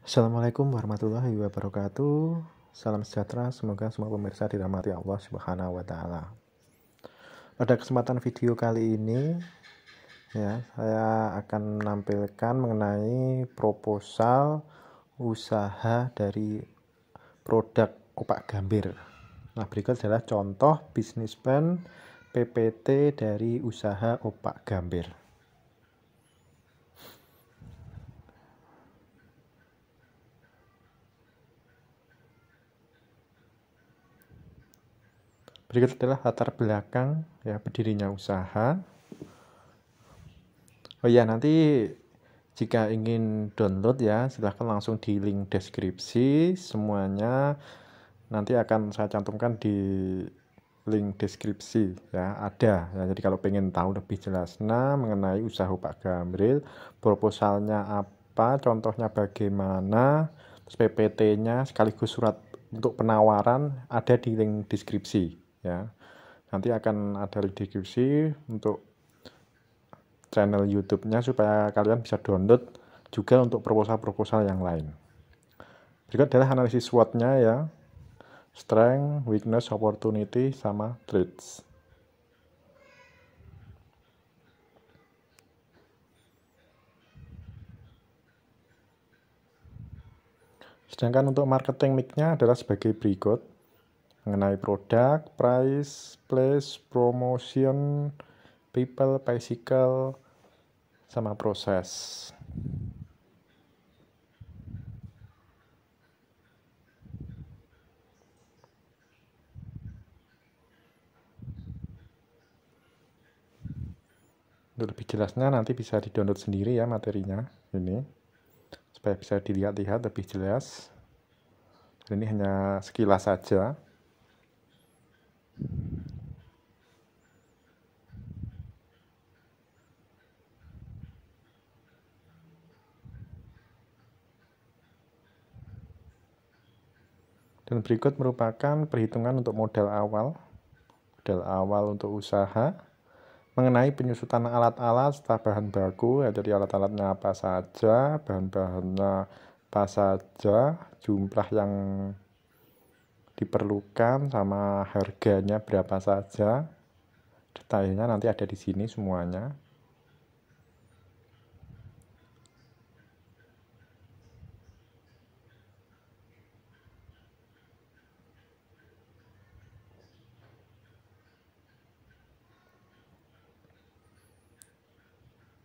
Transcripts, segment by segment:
Assalamualaikum warahmatullahi wabarakatuh. Salam sejahtera, semoga semua pemirsa dirahmati Allah Subhanahu wa taala. Pada kesempatan video kali ini ya, saya akan menampilkan mengenai proposal usaha dari produk opak gambir. Nah, berikut adalah contoh bisnis plan PPT dari usaha opak gambir. Berikut adalah latar belakang ya berdirinya usaha. Oh ya, nanti jika ingin download ya, silahkan langsung di link deskripsi semuanya nanti akan saya cantumkan di link deskripsi ya ada ya, jadi kalau pengen tahu lebih jelas nah mengenai usaha Pak Gamril proposalnya apa contohnya bagaimana PPT-nya sekaligus surat untuk penawaran ada di link deskripsi ya nanti akan ada redistribusi untuk channel YouTube-nya supaya kalian bisa download juga untuk proposal-proposal yang lain. Berikut adalah analisis SWOT-nya ya. Strength, weakness, opportunity, sama threats. Sedangkan untuk marketing mix-nya adalah sebagai berikut mengenai produk, price, place, promotion, people, bicycle, sama proses. Untuk lebih jelasnya nanti bisa di-download sendiri ya materinya ini supaya bisa dilihat-lihat lebih jelas. Ini hanya sekilas saja. Dan berikut merupakan perhitungan untuk modal awal, modal awal untuk usaha, mengenai penyusutan alat-alat serta bahan baku, ya, jadi alat-alatnya apa saja, bahan-bahannya apa saja, jumlah yang diperlukan sama harganya berapa saja. Detailnya nanti ada di sini semuanya.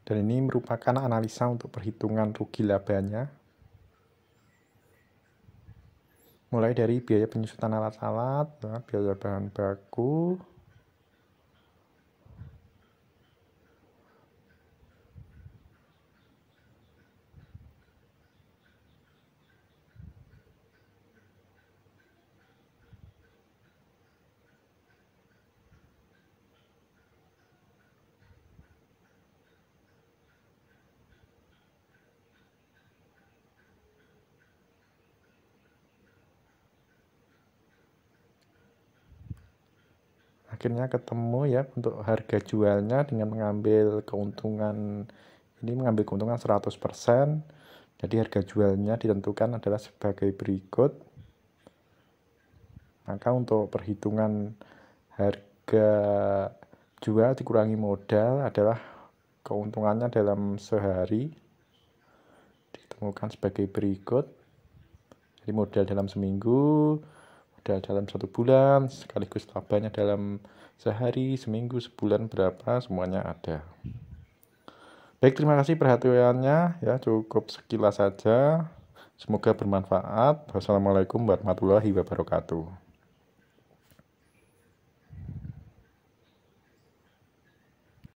Dan ini merupakan analisa untuk perhitungan rugi labanya. Mulai dari biaya penyusutan alat-alat, ya, biaya bahan baku, akhirnya ketemu ya untuk harga jualnya dengan mengambil keuntungan ini mengambil keuntungan 100% jadi harga jualnya ditentukan adalah sebagai berikut maka untuk perhitungan harga jual dikurangi modal adalah keuntungannya dalam sehari ditemukan sebagai berikut jadi modal dalam seminggu ada dalam satu bulan, sekaligus labanya dalam sehari, seminggu, sebulan berapa, semuanya ada. Baik, terima kasih perhatiannya. Ya, cukup sekilas saja. Semoga bermanfaat. Wassalamualaikum warahmatullahi wabarakatuh.